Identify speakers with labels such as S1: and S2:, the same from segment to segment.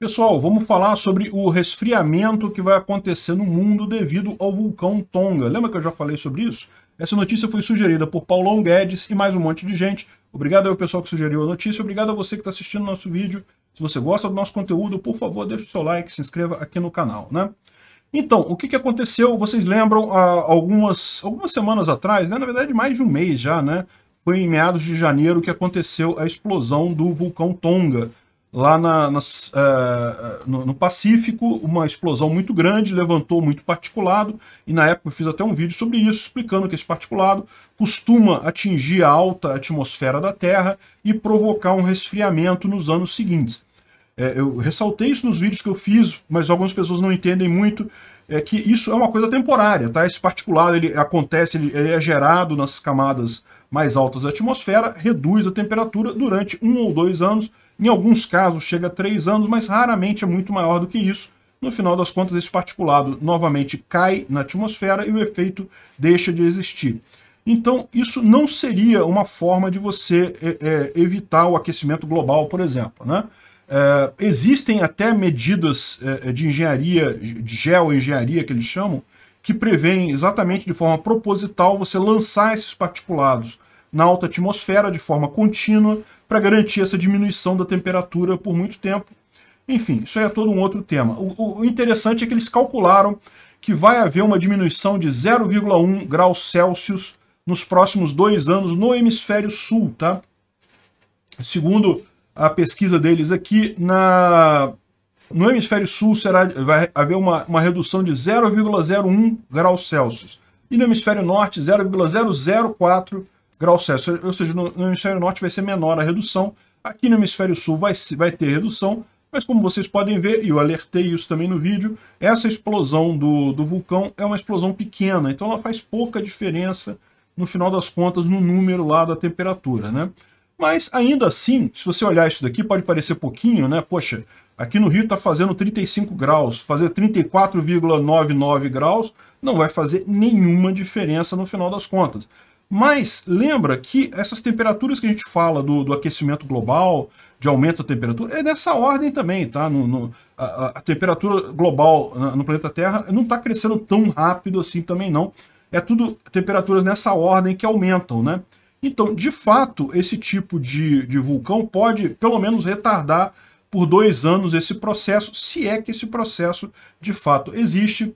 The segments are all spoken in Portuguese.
S1: Pessoal, vamos falar sobre o resfriamento que vai acontecer no mundo devido ao vulcão Tonga. Lembra que eu já falei sobre isso? Essa notícia foi sugerida por Paulão Guedes e mais um monte de gente. Obrigado ao pessoal que sugeriu a notícia, obrigado a você que está assistindo nosso vídeo. Se você gosta do nosso conteúdo, por favor, deixe o seu like, se inscreva aqui no canal, né? Então, o que, que aconteceu? Vocês lembram, ah, algumas, algumas semanas atrás, né? na verdade mais de um mês já, né? Foi em meados de janeiro que aconteceu a explosão do vulcão Tonga, lá na, é, é, no, no, Pacífico, uma explosão muito grande, levantou muito particulado, e na época eu fiz até um vídeo sobre isso, explicando que esse particulado costuma atingir a alta atmosfera da Terra e provocar um resfriamento nos anos seguintes. É, eu ressaltei isso nos vídeos que eu fiz, mas algumas pessoas não entendem muito, é que isso é uma coisa temporária, tá? Esse particulado ele acontece, ele, ele é gerado nas camadas mais altas da atmosfera, reduz a temperatura durante um ou dois anos, em alguns casos chega a três anos, mas raramente é muito maior do que isso. No final das contas, esse particulado novamente cai na atmosfera e o efeito deixa de existir. Então, isso não seria uma forma de você é, é, evitar o aquecimento global, por exemplo. Né? Uh, existem até medidas uh, de engenharia, de geoengenharia que eles chamam, que prevêem exatamente de forma proposital você lançar esses particulados na alta atmosfera de forma contínua para garantir essa diminuição da temperatura por muito tempo. Enfim, isso aí é todo um outro tema. O, o interessante é que eles calcularam que vai haver uma diminuição de 0,1 graus Celsius nos próximos dois anos no hemisfério sul, tá? Segundo a pesquisa deles aqui, na, no hemisfério sul será, vai haver uma, uma redução de 0,01 graus Celsius. E no hemisfério norte, 0,004 graus Celsius. Ou seja, no, no, hemisfério norte vai ser menor a redução. Aqui no hemisfério sul vai, vai ter redução. Mas como vocês podem ver, e eu alertei isso também no vídeo, essa explosão do, do vulcão é uma explosão pequena. Então ela faz pouca diferença, no final das contas, no número lá da temperatura. Né? Mas ainda assim, se você olhar isso daqui, pode parecer pouquinho, né? Poxa, aqui no Rio está fazendo 35 graus, fazer 34,99 graus não vai fazer nenhuma diferença no final das contas. Mas lembra que essas temperaturas que a gente fala do, do aquecimento global, de aumento da temperatura, é nessa ordem também, tá? No, no, a, a, temperatura global no planeta Terra não está crescendo tão rápido assim também não. É tudo temperaturas nessa ordem que aumentam, né? Então, de fato, esse tipo de, de vulcão pode, pelo menos, retardar por dois anos esse processo, se é que esse processo de fato existe.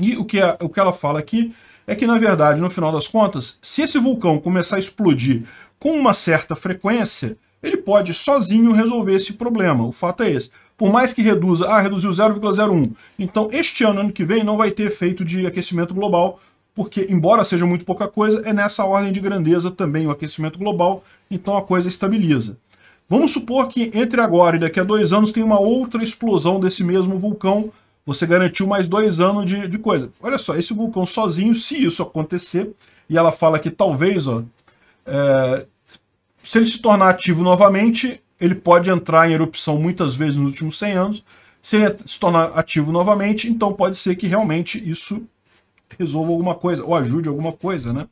S1: E o que, a, o que ela fala aqui é que, na verdade, no final das contas, se esse vulcão começar a explodir com uma certa frequência, ele pode sozinho resolver esse problema. O fato é esse. Por mais que reduza, ah, reduziu 0,01. Então, este ano, ano que vem, não vai ter efeito de aquecimento global, porque, embora seja muito pouca coisa, é nessa ordem de grandeza também o aquecimento global, então a coisa estabiliza. Vamos supor que entre agora e daqui a dois anos tem uma outra explosão desse mesmo vulcão, você garantiu mais dois anos de, de coisa. Olha só, esse vulcão sozinho, se isso acontecer, e ela fala que talvez, ó, é, se ele se tornar ativo novamente, ele pode entrar em erupção muitas vezes nos últimos 100 anos, se ele se tornar ativo novamente, então pode ser que realmente isso resolva alguma coisa, ou ajude alguma coisa, né?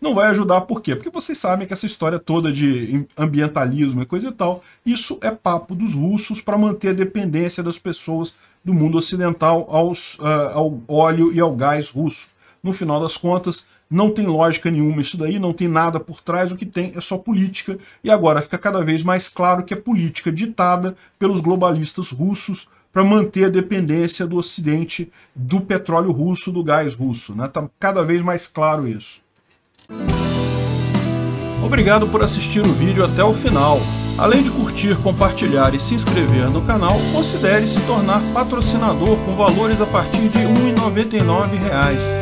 S1: Não vai ajudar por quê? Porque vocês sabem que essa história toda de ambientalismo e coisa e tal, isso é papo dos russos para manter a dependência das pessoas do mundo ocidental aos, uh, ao óleo e ao gás russo. No final das contas, não tem lógica nenhuma isso daí, não tem nada por trás, o que tem é só política. E agora fica cada vez mais claro que é política ditada pelos globalistas russos para manter a dependência do Ocidente do petróleo russo, do gás russo. Está né? Tá cada vez mais claro isso. Obrigado por assistir o vídeo até o final. Além de curtir, compartilhar e se inscrever no canal, considere se tornar patrocinador com valores a partir de R$ 1,99